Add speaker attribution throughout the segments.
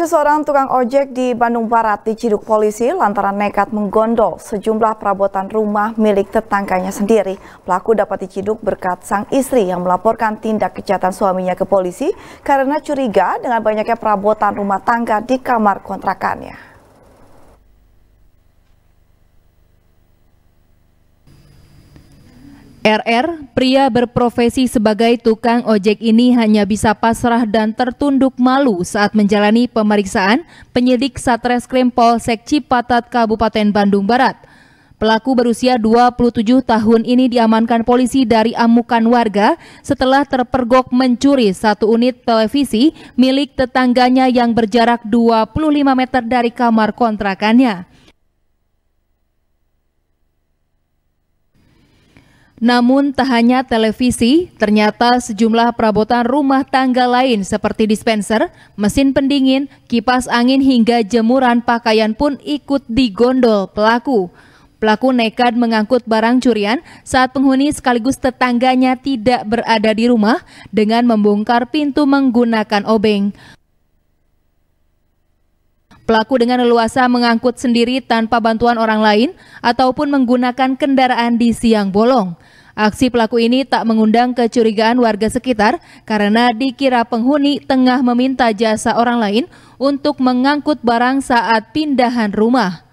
Speaker 1: Seseorang tukang ojek di Bandung Barat diciduk polisi lantaran nekat menggondol sejumlah perabotan rumah milik tetangganya sendiri. Pelaku dapat diciduk berkat sang istri yang melaporkan tindak kejahatan suaminya ke polisi karena curiga dengan banyaknya perabotan rumah tangga di kamar kontrakannya.
Speaker 2: RR, pria berprofesi sebagai tukang ojek ini hanya bisa pasrah dan tertunduk malu saat menjalani pemeriksaan penyidik Satreskrim Polsek Cipatat Kabupaten Bandung Barat. Pelaku berusia 27 tahun ini diamankan polisi dari amukan warga setelah terpergok mencuri satu unit televisi milik tetangganya yang berjarak 25 meter dari kamar kontrakannya. Namun tak hanya televisi, ternyata sejumlah perabotan rumah tangga lain seperti dispenser, mesin pendingin, kipas angin hingga jemuran pakaian pun ikut digondol pelaku. Pelaku nekat mengangkut barang curian saat penghuni sekaligus tetangganya tidak berada di rumah dengan membongkar pintu menggunakan obeng. Pelaku dengan leluasa mengangkut sendiri tanpa bantuan orang lain ataupun menggunakan kendaraan di siang bolong. Aksi pelaku ini tak mengundang kecurigaan warga sekitar karena dikira penghuni tengah meminta jasa orang lain untuk mengangkut barang saat pindahan rumah.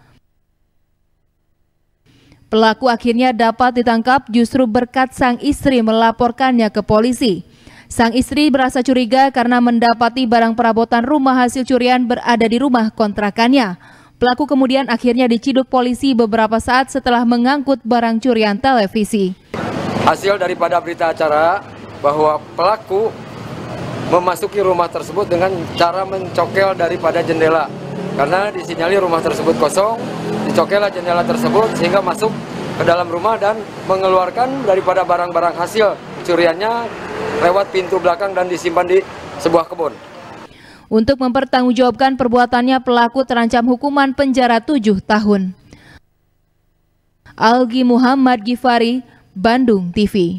Speaker 2: Pelaku akhirnya dapat ditangkap justru berkat sang istri melaporkannya ke polisi. Sang istri merasa curiga karena mendapati barang perabotan rumah hasil curian berada di rumah kontrakannya. Pelaku kemudian akhirnya diciduk polisi beberapa saat setelah mengangkut barang curian televisi.
Speaker 3: Hasil daripada berita acara bahwa pelaku memasuki rumah tersebut dengan cara mencokel daripada jendela. Karena disinyalir rumah tersebut kosong, Dicokelah jendela tersebut sehingga masuk ke dalam rumah dan mengeluarkan daripada barang-barang hasil curiannya lewat pintu belakang dan disimpan di sebuah kebun.
Speaker 2: Untuk mempertanggungjawabkan perbuatannya pelaku terancam hukuman penjara 7 tahun. Algi Muhammad Gifari, Bandung TV